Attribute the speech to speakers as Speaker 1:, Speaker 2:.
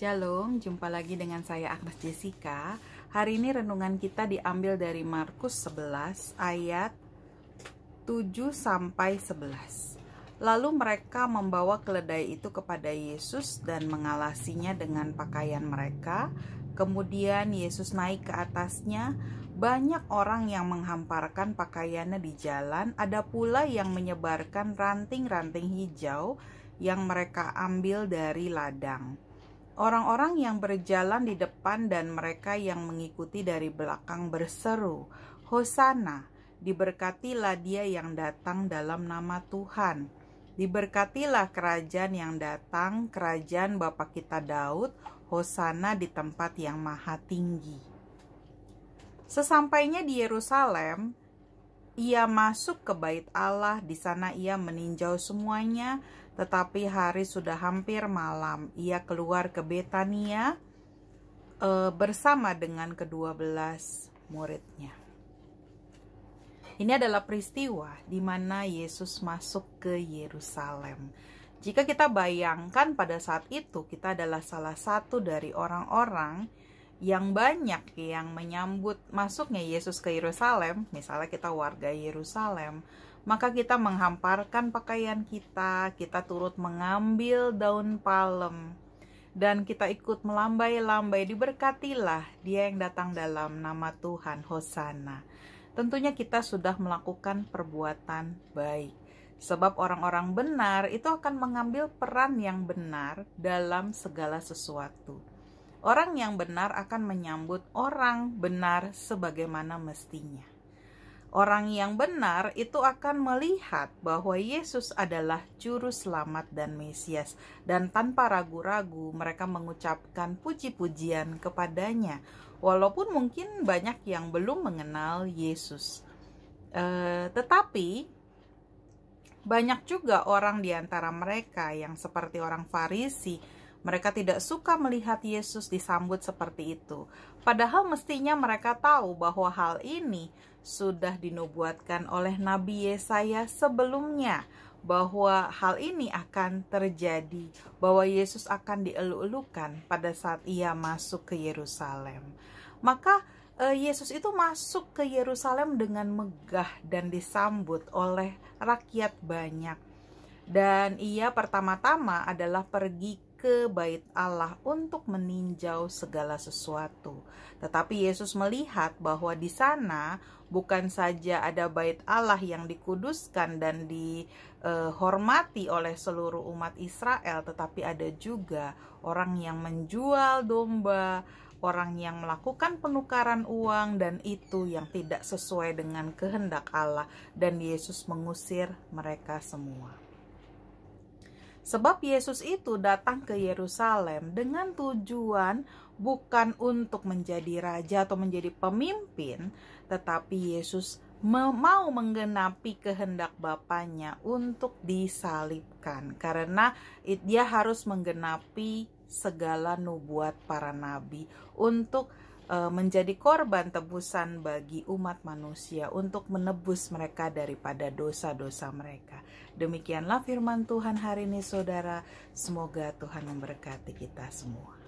Speaker 1: Shalom, jumpa lagi dengan saya Agnes Jessica. Hari ini renungan kita diambil dari Markus 11 ayat 7 sampai 11. Lalu mereka membawa keledai itu kepada Yesus dan mengalasinya dengan pakaian mereka. Kemudian Yesus naik ke atasnya. Banyak orang yang menghamparkan pakaiannya di jalan, ada pula yang menyebarkan ranting-ranting hijau yang mereka ambil dari ladang Orang-orang yang berjalan di depan dan mereka yang mengikuti dari belakang berseru, Hosana, diberkatilah dia yang datang dalam nama Tuhan. Diberkatilah kerajaan yang datang, kerajaan Bapa kita Daud, Hosana di tempat yang maha tinggi. Sesampainya di Yerusalem, ia masuk ke bait Allah, di sana ia meninjau semuanya, tetapi hari sudah hampir malam. Ia keluar ke Betania e, bersama dengan kedua belas muridnya. Ini adalah peristiwa di mana Yesus masuk ke Yerusalem. Jika kita bayangkan pada saat itu kita adalah salah satu dari orang-orang yang banyak yang menyambut masuknya Yesus ke Yerusalem, misalnya kita warga Yerusalem, maka kita menghamparkan pakaian kita, kita turut mengambil daun palem, dan kita ikut melambai-lambai, diberkatilah dia yang datang dalam nama Tuhan, Hosana. Tentunya kita sudah melakukan perbuatan baik. Sebab orang-orang benar itu akan mengambil peran yang benar dalam segala sesuatu. Orang yang benar akan menyambut orang benar sebagaimana mestinya. Orang yang benar itu akan melihat bahwa Yesus adalah Juru Selamat dan Mesias, dan tanpa ragu-ragu mereka mengucapkan puji-pujian kepadanya, walaupun mungkin banyak yang belum mengenal Yesus. Eh, tetapi banyak juga orang di antara mereka yang seperti orang Farisi mereka tidak suka melihat Yesus disambut seperti itu. Padahal mestinya mereka tahu bahwa hal ini sudah dinubuatkan oleh Nabi Yesaya sebelumnya bahwa hal ini akan terjadi, bahwa Yesus akan dielulukan pada saat ia masuk ke Yerusalem. Maka eh, Yesus itu masuk ke Yerusalem dengan megah dan disambut oleh rakyat banyak. Dan ia pertama-tama adalah pergi ke bait Allah untuk meninjau segala sesuatu. Tetapi Yesus melihat bahwa di sana bukan saja ada bait Allah yang dikuduskan dan dihormati oleh seluruh umat Israel, tetapi ada juga orang yang menjual domba, orang yang melakukan penukaran uang dan itu yang tidak sesuai dengan kehendak Allah dan Yesus mengusir mereka semua. Sebab Yesus itu datang ke Yerusalem dengan tujuan bukan untuk menjadi raja atau menjadi pemimpin, tetapi Yesus mau menggenapi kehendak Bapaknya untuk disalibkan karena dia harus menggenapi segala nubuat para nabi untuk E, menjadi korban tebusan bagi umat manusia untuk menebus mereka daripada dosa-dosa mereka. Demikianlah firman Tuhan hari ini, saudara. Semoga Tuhan memberkati kita semua.